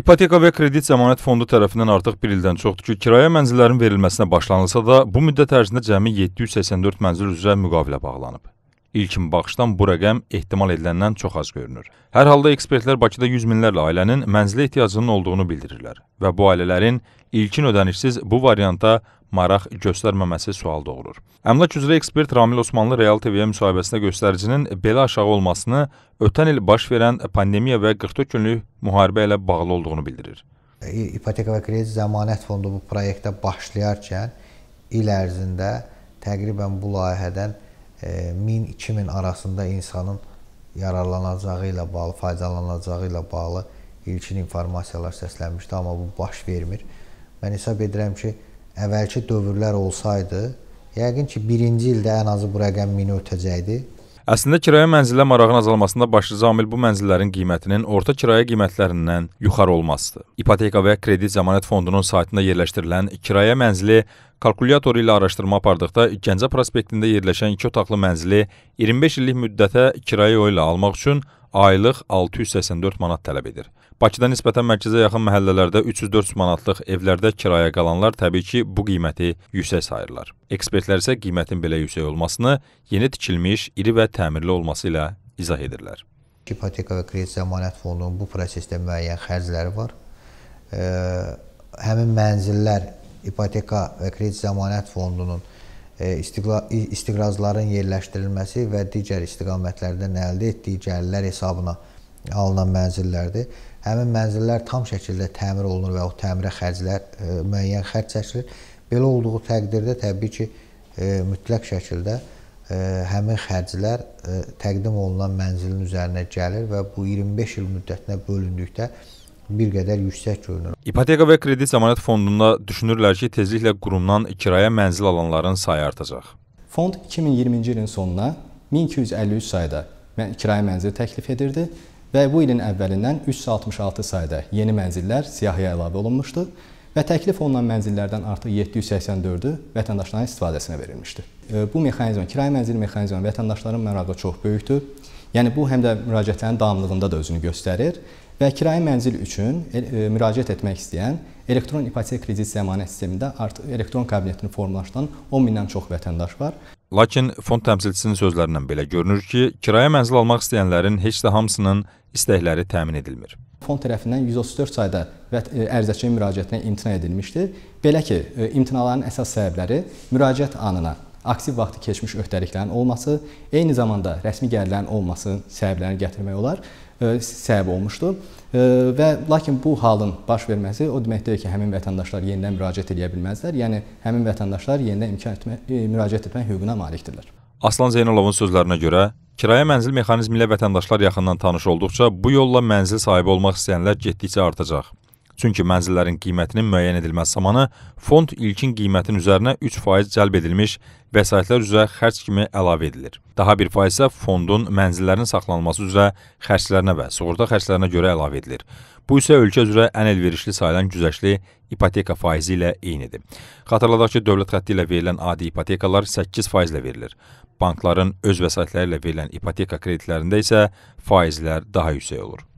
İpoteka və Kredit Zəmanət Fondu tərəfindən artıq 1 ildən çoxdur ki, kirayə mənzillərin verilməsinə başlanılsa da, bu müddət ərzində cəmi 784 mənzil üzrə müqavilə bağlanıb. İlk baxışdan bu rəqəm ehtimal ediləndən çox az görünür. Hər halda ekspertlər Bakıda 100 minlərlə ailənin mənzilə ehtiyacının olduğunu bildirirlər və bu ailələrin ilkin ödənişsiz bu varianta maraq göstərməməsi sual doğurur. Əmlak üzrə ekspert Ramil Osmanlı Real TV-yə müsahibəsində göstəricinin belə aşağı olmasını ötən il baş verən pandemiya və 44 günlük müharibə ilə bağlı olduğunu bildirir. E, İpoteka və kredit zəmanət fondu bu layihədə başlayarkən il ərzində təqribən bu layihədən 1000-2000 e, arasında insanın yararlanacağı ilə bağlı, faydalanacağı ilə bağlı ilkin informasiyalar səslənmişdi, amma bu baş vermir. Mən hesab edirəm ki, əvvəlki dövrlər olsaydı, yəqin ki, birinci ildə ən azı bu rəqəm 1000-i ötəcəkdi. Əslində kirayə mənzillə marağın azalmasında başlıca amil bu mənzillərin qiymətinin orta kirayə qiymətlərindən yuxarı olmasıdır. İpoteka və Kredit Zəmanət Fondunun saytında yerləşdirilən kirayə mənzili kalkulyatoru ilə araşdırma apardıqda Gəncə prospektində yerləşən 2 otaqlı mənzili 25 illik müddətə kirayə ilə almaq üçün aylıq 684 manat tələb edir. Bakıda nisbətən mərkəzə yaxın məhəllələrdə 300-400 manatlıq evlərdə kirayə qalanlar təbii ki, bu qiyməti yüksək sayırlar. Ekspertlər isə qiymətin belə yüksək olmasını yeni tikilmiş, iri və təmirli olması ilə izah edirlər. İpoteka və kredit zəmanət fondunun bu prosesdə müəyyən xərcləri var. Həmin mənzillər ipoteka və kredit zəmanət fondunun E, istiqrazların yerləşdirilməsi və digər istiqamətlərdən əldə etdiyi gəlirlər hesabına alınan mənzillərdir. Həmin mənzillər tam şəkildə təmir olunur və o təmirə xərclər ə, e, müəyyən xərc çəkilir. Belə olduğu təqdirdə təbii ki, ə, e, mütləq şəkildə ə, həmin xərclər təqdim olunan mənzilin üzərinə gəlir və bu 25 il müddətinə bölündükdə bir qədər yüksək görünür. İpoteka və Kredit Zəmanət Fondunda düşünürlər ki, tezliklə qurumdan kirayə mənzil alanların sayı artacaq. Fond 2020-ci ilin sonuna 1253 sayda kirayə mənzili təklif edirdi və bu ilin əvvəlindən 366 sayda yeni mənzillər siyahıya əlavə olunmuşdu və təklif olunan mənzillərdən artıq 784-ü vətəndaşların istifadəsinə verilmişdi. E, bu mexanizm, kirayə mənzili mexanizmi vətəndaşların məraqı çox böyükdür. Yəni bu həm də müraciətlərin davamlılığında da özünü göstərir və kirayə mənzil üçün e, e, müraciət etmək istəyən elektron ipoteka kredit zəmanət sistemində artıq elektron kabinetini formalaşdıran 10 mindən çox vətəndaş var. Lakin fond təmsilçisinin sözlərindən belə görünür ki, kirayə mənzil almaq istəyənlərin heç də hamısının istəkləri təmin edilmir. Fond tərəfindən 134 sayda e, ərzəçi müraciətinə imtina edilmişdir. Belə ki, imtinaların əsas səbəbləri müraciət anına aktiv vaxtı keçmiş öhdəliklərin olması, eyni zamanda rəsmi gəlirlərin olmasının səbəblərini gətirmək olar, e, səbəb olmuşdu. E, və lakin bu halın baş verməsi o deməkdir ki, həmin vətəndaşlar yenidən müraciət edə bilməzlər. Yəni həmin vətəndaşlar yenidən imkan etmə, e, müraciət etmək hüququna malikdirlər. Aslan Zeynulovun sözlərinə görə, kirayə mənzil mexanizmi ilə vətəndaşlar yaxından tanış olduqca bu yolla mənzil sahibi olmaq istəyənlər getdikcə artacaq. Çünki mənzillərin qiymətinin müəyyən edilməsi zamanı fond ilkin qiymətin üzərinə 3% cəlb edilmiş vəsaitlər üzrə xərc kimi əlavə edilir. Daha 1% isə fondun mənzillərin saxlanılması üzrə xərclərinə və sığorta xərclərinə görə əlavə edilir. Bu isə ölkə üzrə ən əlverişli sayılan güzəştli ipoteka faizi ilə eynidir. Xatırladaq ki, dövlət xətti ilə verilən adi ipotekalar 8% ilə verilir. Bankların öz vəsaitləri ilə verilən ipoteka kreditlərində isə faizlər daha yüksək olur.